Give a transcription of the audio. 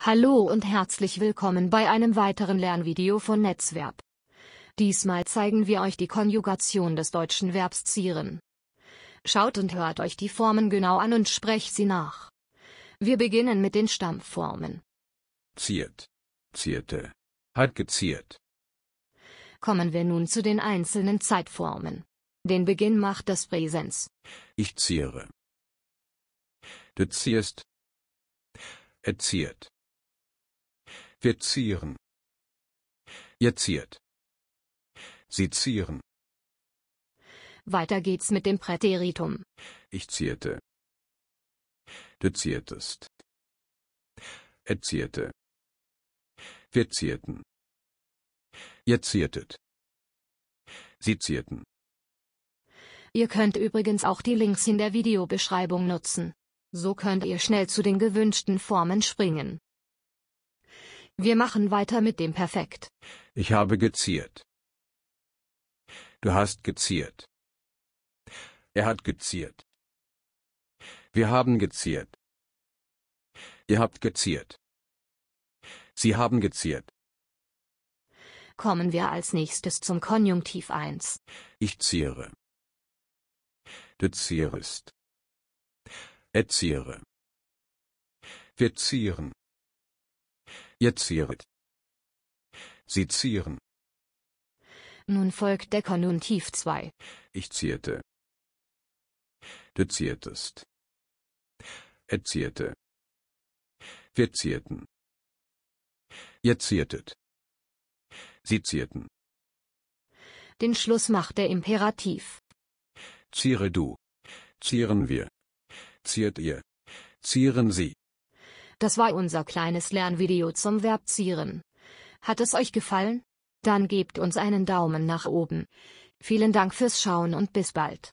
Hallo und herzlich willkommen bei einem weiteren Lernvideo von Netzverb. Diesmal zeigen wir euch die Konjugation des deutschen Verbs zieren. Schaut und hört euch die Formen genau an und sprecht sie nach. Wir beginnen mit den Stammformen. Ziert, zierte, hat geziert. Kommen wir nun zu den einzelnen Zeitformen. Den Beginn macht das Präsens. Ich ziere. Du zierst. Er ziert. Wir zieren. Ihr ziert. Sie zieren. Weiter geht's mit dem Präteritum. Ich zierte. Du ziertest. Er zierte. Wir zierten. Ihr ziertet. Sie zierten. Ihr könnt übrigens auch die Links in der Videobeschreibung nutzen. So könnt ihr schnell zu den gewünschten Formen springen. Wir machen weiter mit dem Perfekt. Ich habe geziert. Du hast geziert. Er hat geziert. Wir haben geziert. Ihr habt geziert. Sie haben geziert. Kommen wir als nächstes zum Konjunktiv 1. Ich ziere. Du zierest. Er ziere. Wir zieren. Ihr zieret. Sie zieren. Nun folgt der Konjunktiv 2. Ich zierte. Du ziertest. Er zierte. Wir zierten. Ihr ziertet. Sie zierten. Den Schluss macht der Imperativ. Ziere du. Zieren wir. Ziert ihr. Zieren sie. Das war unser kleines Lernvideo zum Verbzieren. Hat es euch gefallen? Dann gebt uns einen Daumen nach oben. Vielen Dank fürs Schauen und bis bald.